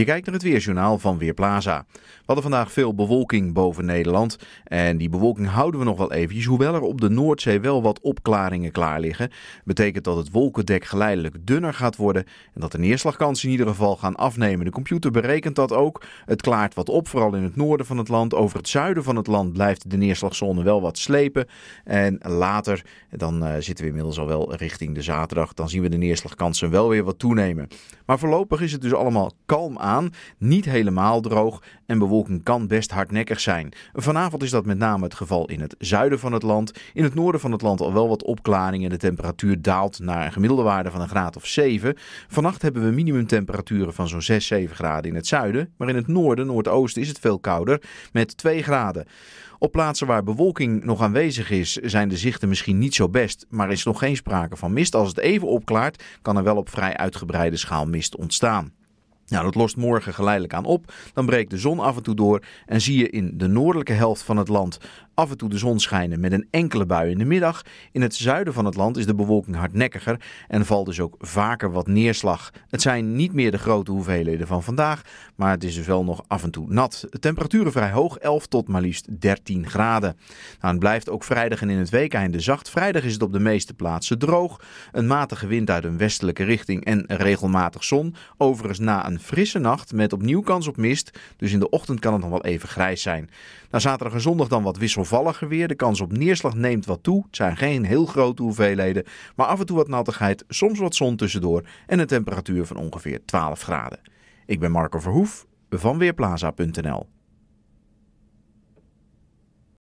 Je kijkt naar het weerjournaal van Weerplaza. We hadden vandaag veel bewolking boven Nederland. En die bewolking houden we nog wel eventjes. Hoewel er op de Noordzee wel wat opklaringen klaar liggen. Betekent dat het wolkendek geleidelijk dunner gaat worden. En dat de neerslagkansen in ieder geval gaan afnemen. De computer berekent dat ook. Het klaart wat op, vooral in het noorden van het land. Over het zuiden van het land blijft de neerslagzone wel wat slepen. En later, dan eh, zitten we inmiddels al wel richting de zaterdag. Dan zien we de neerslagkansen wel weer wat toenemen. Maar voorlopig is het dus allemaal kalm aan niet helemaal droog en bewolking kan best hardnekkig zijn. Vanavond is dat met name het geval in het zuiden van het land. In het noorden van het land al wel wat opklaringen. De temperatuur daalt naar een gemiddelde waarde van een graad of 7. Vannacht hebben we minimumtemperaturen van zo'n 6, 7 graden in het zuiden. Maar in het noorden, noordoosten is het veel kouder met 2 graden. Op plaatsen waar bewolking nog aanwezig is, zijn de zichten misschien niet zo best, maar er is nog geen sprake van mist. Als het even opklaart, kan er wel op vrij uitgebreide schaal mist ontstaan. Nou, dat lost morgen geleidelijk aan op. Dan breekt de zon af en toe door en zie je in de noordelijke helft van het land af en toe de zon schijnen met een enkele bui in de middag. In het zuiden van het land is de bewolking hardnekkiger en valt dus ook vaker wat neerslag. Het zijn niet meer de grote hoeveelheden van vandaag, maar het is dus wel nog af en toe nat. temperaturen vrij hoog, 11 tot maar liefst 13 graden. Nou, het blijft ook vrijdag en in het weekeinde zacht. Vrijdag is het op de meeste plaatsen droog, een matige wind uit een westelijke richting en regelmatig zon. Overigens na een frisse nacht met opnieuw kans op mist. Dus in de ochtend kan het nog wel even grijs zijn. Na zaterdag en zondag dan wat wisselvalliger weer. De kans op neerslag neemt wat toe. Het zijn geen heel grote hoeveelheden. Maar af en toe wat nattigheid, soms wat zon tussendoor. En een temperatuur van ongeveer 12 graden. Ik ben Marco Verhoef van Weerplaza.nl.